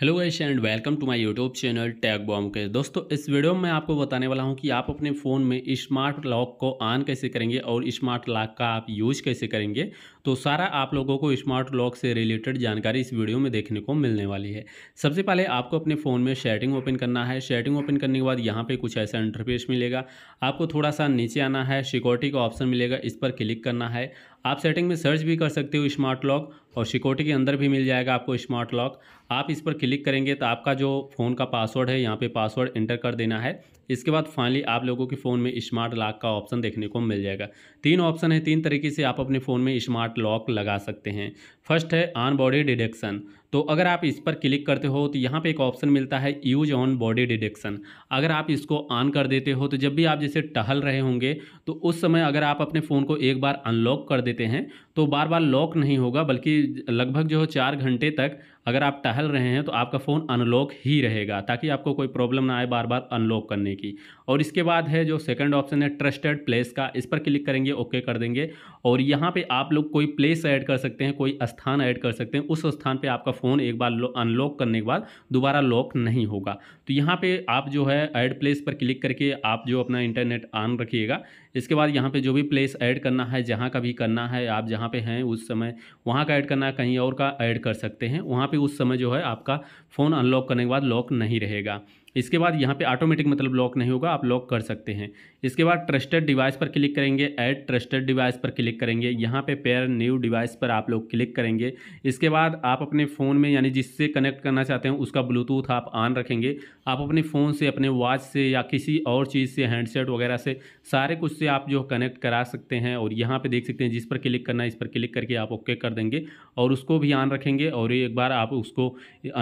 hello guys and welcome to my YouTube channel tag bomb के दोस्तों इस video में मैं आपको बताने वाला हूं कि आप अपने फ़ोन में स्मार्ट लॉक को ऑन कैसे करेंगे और स्मार्ट लॉक का आप यूज कैसे करेंगे तो सारा आप लोगों को स्मार्ट लॉक से रिलेटेड जानकारी इस वीडियो में देखने को मिलने वाली है सबसे पहले आपको अपने फ़ोन में शेटिंग ओपन करना है शेटिंग ओपन करने के बाद यहाँ पर कुछ ऐसा इंटरफेस मिलेगा आपको थोड़ा सा नीचे आना है सिक्योरिटी का ऑप्शन मिलेगा इस पर क्लिक करना है आप सेटिंग में सर्च भी कर सकते हो स्मार्ट लॉक और सिक्योरिटी के अंदर भी मिल जाएगा आपको स्मार्ट लॉक आप इस पर क्लिक करेंगे तो आपका जो फ़ोन का पासवर्ड है यहाँ पे पासवर्ड एंटर कर देना है इसके बाद फाइनली आप लोगों के फ़ोन में स्मार्ट लॉक का ऑप्शन देखने को मिल जाएगा तीन ऑप्शन है तीन तरीके से आप अपने फ़ोन में स्मार्ट लॉक लगा सकते हैं फर्स्ट है ऑन बॉडी डिडेक्शन तो अगर आप इस पर क्लिक करते हो तो यहाँ पे एक ऑप्शन मिलता है यूज ऑन बॉडी डिडेक्शन अगर आप इसको ऑन कर देते हो तो जब भी आप जैसे टहल रहे होंगे तो उस समय अगर आप अपने फ़ोन को एक बार अनलॉक कर देते हैं तो बार बार लॉक नहीं होगा बल्कि लगभग जो है चार घंटे तक अगर आप टहल रहे हैं तो आपका फ़ोन अनलॉक ही रहेगा ताकि आपको कोई प्रॉब्लम ना आए बार बार अनलॉक करने की और इसके बाद है जो सेकंड ऑप्शन है ट्रस्टेड प्लेस का इस पर क्लिक करेंगे ओके कर देंगे और यहाँ पे आप लोग कोई प्लेस ऐड कर सकते हैं कोई स्थान ऐड कर सकते हैं उस स्थान पे आपका फ़ोन एक बार अनलॉक करने के बाद दोबारा लॉक नहीं होगा तो यहाँ पर आप जो है ऐड प्लेस पर क्लिक करके आप जो अपना इंटरनेट ऑन रखिएगा इसके बाद यहाँ पर जो भी प्लेस ऐड करना है जहाँ का भी करना है आप जहाँ जहाँ पे हैं उस समय वहाँ का ऐड करना है कहीं और का ऐड कर सकते हैं वहाँ पे उस समय जो है आपका फ़ोन अनलॉक करने के बाद लॉक नहीं रहेगा इसके बाद यहाँ पे ऑटोमेटिक मतलब लॉक नहीं होगा आप लॉक कर सकते हैं इसके बाद ट्रस्टेड डिवाइस पर क्लिक करेंगे ऐड ट्रस्टेड डिवाइस पर क्लिक करेंगे यहाँ पे पेयर न्यू डिवाइस पर आप लोग क्लिक करेंगे इसके बाद आप अपने फ़ोन में यानी जिससे कनेक्ट करना चाहते हैं उसका ब्लूटूथ आप ऑन रखेंगे आप अपने फ़ोन से अपने वॉच से या किसी और चीज़ से हैंडसेट वगैरह से सारे कुछ से आप जो कनेक्ट करा सकते हैं और यहाँ पर देख सकते हैं जिस पर क्लिक करना है इस पर क्लिक करके आप ओके कर देंगे और उसको भी ऑन रखेंगे और एक बार आप उसको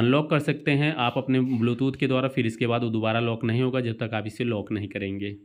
अनलॉक कर सकते हैं आप अपने ब्लूटूथ के द्वारा फिर इसके बाद वो दोबारा लॉक नहीं होगा जब तक आप इसे लॉक नहीं करेंगे